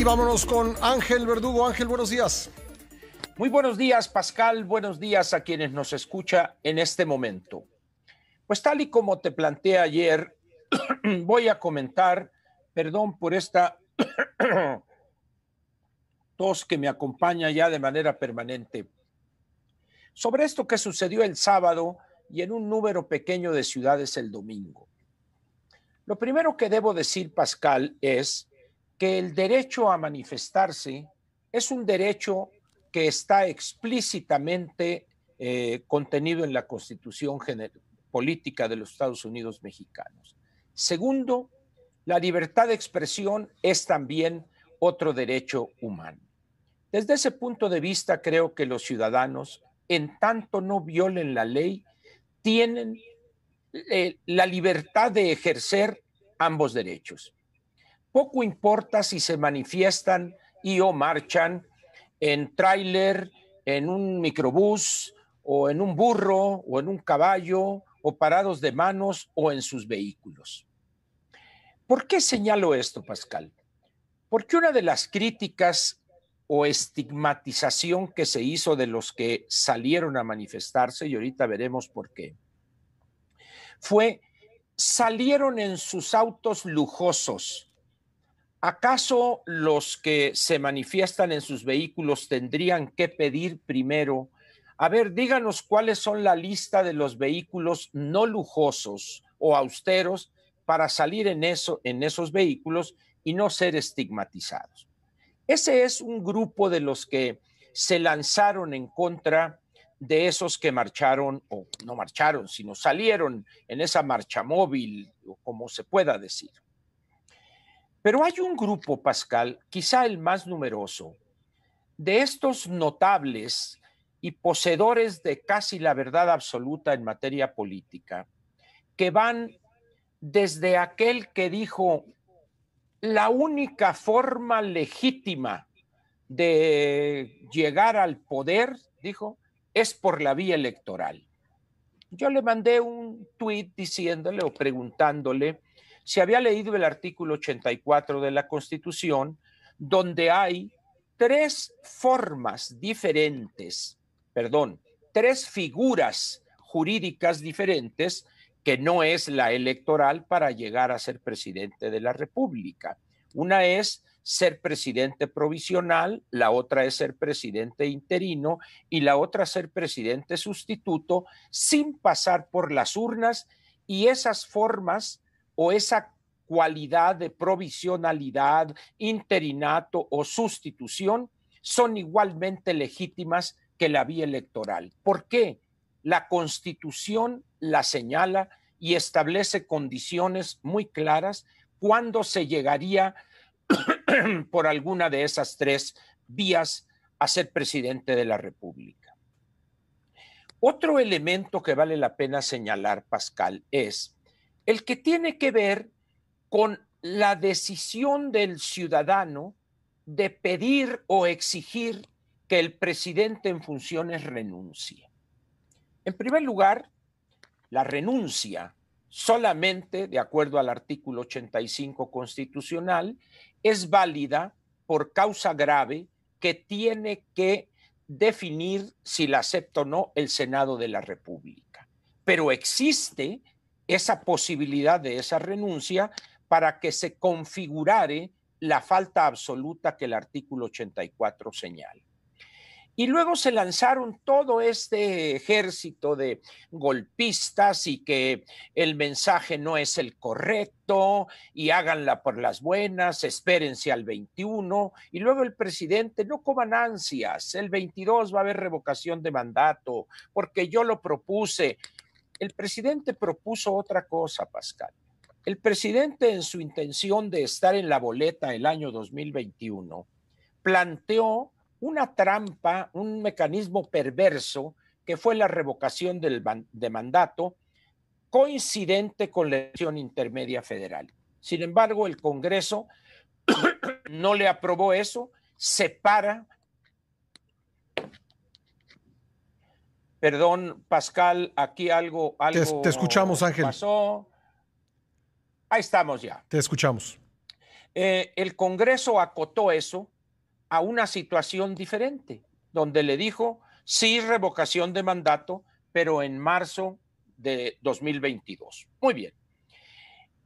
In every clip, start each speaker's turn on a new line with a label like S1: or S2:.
S1: y vámonos con Ángel Verdugo. Ángel, buenos días. Muy buenos días, Pascal. Buenos días a quienes nos escucha en este momento. Pues tal y como te planteé ayer, voy a comentar, perdón por esta tos que me acompaña ya de manera permanente, sobre esto que sucedió el sábado y en un número pequeño de ciudades el domingo. Lo primero que debo decir, Pascal, es que el derecho a manifestarse es un derecho que está explícitamente eh, contenido en la Constitución Política de los Estados Unidos mexicanos. Segundo, la libertad de expresión es también otro derecho humano. Desde ese punto de vista, creo que los ciudadanos, en tanto no violen la ley, tienen eh, la libertad de ejercer ambos derechos. Poco importa si se manifiestan y o marchan en tráiler, en un microbús o en un burro o en un caballo o parados de manos o en sus vehículos. ¿Por qué señalo esto, Pascal? Porque una de las críticas o estigmatización que se hizo de los que salieron a manifestarse, y ahorita veremos por qué, fue salieron en sus autos lujosos, ¿Acaso los que se manifiestan en sus vehículos tendrían que pedir primero? A ver, díganos cuáles son la lista de los vehículos no lujosos o austeros para salir en, eso, en esos vehículos y no ser estigmatizados. Ese es un grupo de los que se lanzaron en contra de esos que marcharon, o no marcharon, sino salieron en esa marcha móvil, o como se pueda decir. Pero hay un grupo, Pascal, quizá el más numeroso, de estos notables y poseedores de casi la verdad absoluta en materia política, que van desde aquel que dijo la única forma legítima de llegar al poder, dijo, es por la vía electoral. Yo le mandé un tuit diciéndole o preguntándole se había leído el artículo 84 de la Constitución, donde hay tres formas diferentes, perdón, tres figuras jurídicas diferentes, que no es la electoral para llegar a ser presidente de la República. Una es ser presidente provisional, la otra es ser presidente interino y la otra ser presidente sustituto sin pasar por las urnas y esas formas o esa cualidad de provisionalidad, interinato o sustitución son igualmente legítimas que la vía electoral. ¿Por qué? La Constitución la señala y establece condiciones muy claras cuando se llegaría por alguna de esas tres vías a ser presidente de la República. Otro elemento que vale la pena señalar, Pascal, es el que tiene que ver con la decisión del ciudadano de pedir o exigir que el presidente en funciones renuncie. En primer lugar, la renuncia solamente, de acuerdo al artículo 85 constitucional, es válida por causa grave que tiene que definir si la acepta o no el Senado de la República. Pero existe esa posibilidad de esa renuncia para que se configurare la falta absoluta que el artículo 84 señala. Y luego se lanzaron todo este ejército de golpistas y que el mensaje no es el correcto y háganla por las buenas, espérense al 21. Y luego el presidente, no coman ansias, el 22 va a haber revocación de mandato porque yo lo propuse. El presidente propuso otra cosa, Pascal. El presidente en su intención de estar en la boleta el año 2021 planteó una trampa, un mecanismo perverso que fue la revocación del de mandato coincidente con la elección intermedia federal. Sin embargo, el Congreso no le aprobó eso, separa Perdón, Pascal, aquí algo, algo te, escuchamos, Ángel. pasó. Ahí estamos ya. Te escuchamos. Eh, el Congreso acotó eso a una situación diferente, donde le dijo, sí, revocación de mandato, pero en marzo de 2022. Muy bien.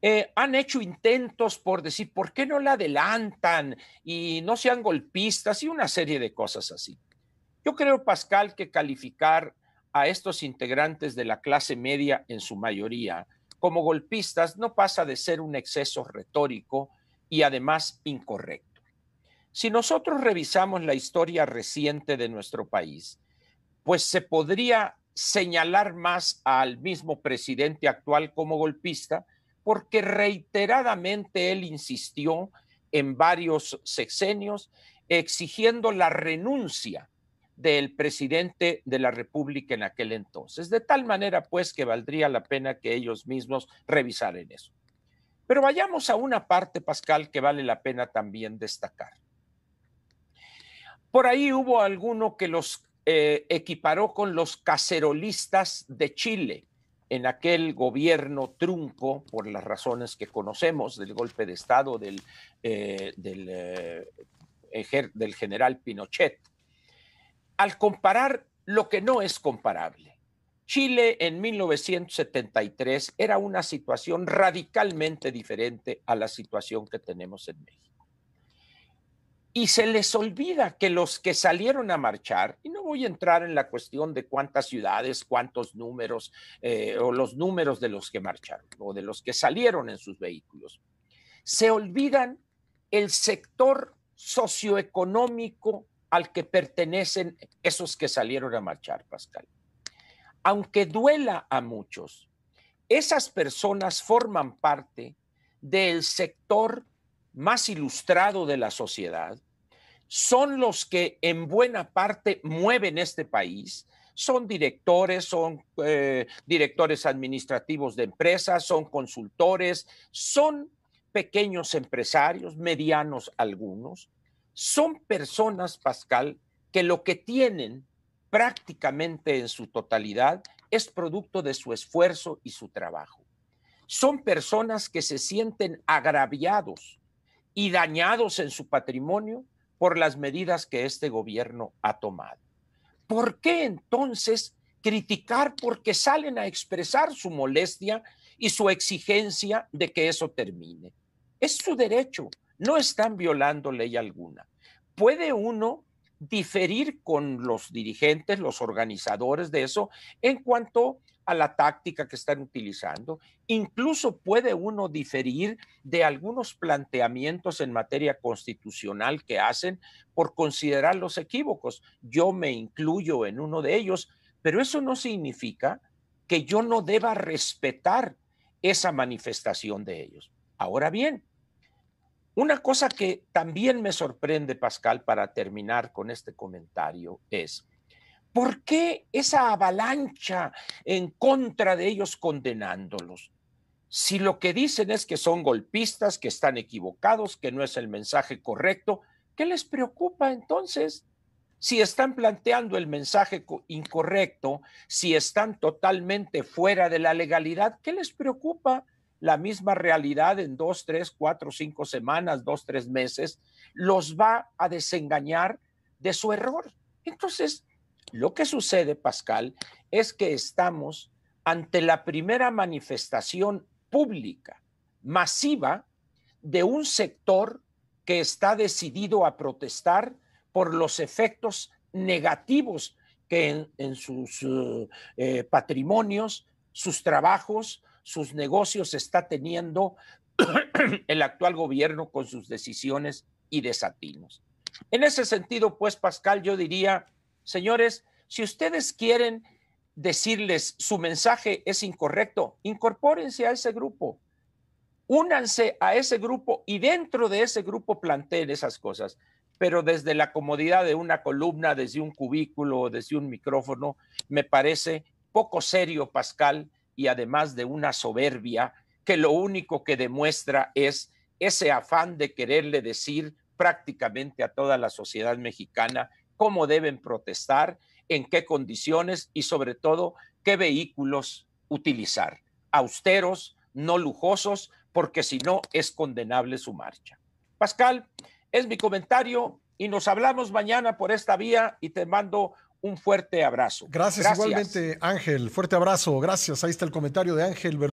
S1: Eh, han hecho intentos por decir, ¿por qué no la adelantan y no sean golpistas y una serie de cosas así? Yo creo, Pascal, que calificar a estos integrantes de la clase media en su mayoría como golpistas no pasa de ser un exceso retórico y además incorrecto. Si nosotros revisamos la historia reciente de nuestro país, pues se podría señalar más al mismo presidente actual como golpista, porque reiteradamente él insistió en varios sexenios exigiendo la renuncia del presidente de la República en aquel entonces. De tal manera, pues, que valdría la pena que ellos mismos revisaran eso. Pero vayamos a una parte, Pascal, que vale la pena también destacar. Por ahí hubo alguno que los eh, equiparó con los cacerolistas de Chile en aquel gobierno trunco, por las razones que conocemos, del golpe de Estado del, eh, eh, del general Pinochet al comparar lo que no es comparable. Chile en 1973 era una situación radicalmente diferente a la situación que tenemos en México. Y se les olvida que los que salieron a marchar, y no voy a entrar en la cuestión de cuántas ciudades, cuántos números, eh, o los números de los que marcharon, o de los que salieron en sus vehículos, se olvidan el sector socioeconómico al que pertenecen esos que salieron a marchar, Pascal. Aunque duela a muchos, esas personas forman parte del sector más ilustrado de la sociedad, son los que en buena parte mueven este país, son directores, son eh, directores administrativos de empresas, son consultores, son pequeños empresarios, medianos algunos, son personas, Pascal, que lo que tienen prácticamente en su totalidad es producto de su esfuerzo y su trabajo. Son personas que se sienten agraviados y dañados en su patrimonio por las medidas que este gobierno ha tomado. ¿Por qué entonces criticar porque salen a expresar su molestia y su exigencia de que eso termine? Es su derecho, no están violando ley alguna. Puede uno diferir con los dirigentes, los organizadores de eso, en cuanto a la táctica que están utilizando. Incluso puede uno diferir de algunos planteamientos en materia constitucional que hacen por considerar los equívocos. Yo me incluyo en uno de ellos, pero eso no significa que yo no deba respetar esa manifestación de ellos. Ahora bien, una cosa que también me sorprende, Pascal, para terminar con este comentario es, ¿por qué esa avalancha en contra de ellos condenándolos? Si lo que dicen es que son golpistas, que están equivocados, que no es el mensaje correcto, ¿qué les preocupa entonces? Si están planteando el mensaje incorrecto, si están totalmente fuera de la legalidad, ¿qué les preocupa? la misma realidad en dos, tres, cuatro, cinco semanas, dos, tres meses, los va a desengañar de su error. Entonces, lo que sucede, Pascal, es que estamos ante la primera manifestación pública, masiva, de un sector que está decidido a protestar por los efectos negativos que en, sus eh, patrimonios, sus trabajos, sus negocios está teniendo el actual gobierno con sus decisiones y desatinos. En ese sentido, pues, Pascal, yo diría, señores, si ustedes quieren decirles su mensaje es incorrecto, incorpórense a ese grupo, únanse a ese grupo y dentro de ese grupo planteen esas cosas, pero desde la comodidad de una columna, desde un cubículo, o desde un micrófono, me parece poco serio, Pascal, y además de una soberbia que lo único que demuestra es ese afán de quererle decir prácticamente a toda la sociedad mexicana cómo deben protestar, en qué condiciones y sobre todo qué vehículos utilizar, austeros, no lujosos, porque si no es condenable su marcha. Pascal, es mi comentario y nos hablamos mañana por esta vía y te mando un fuerte abrazo. Gracias, igualmente, Ángel. Fuerte abrazo. Gracias. Ahí está el comentario de Ángel.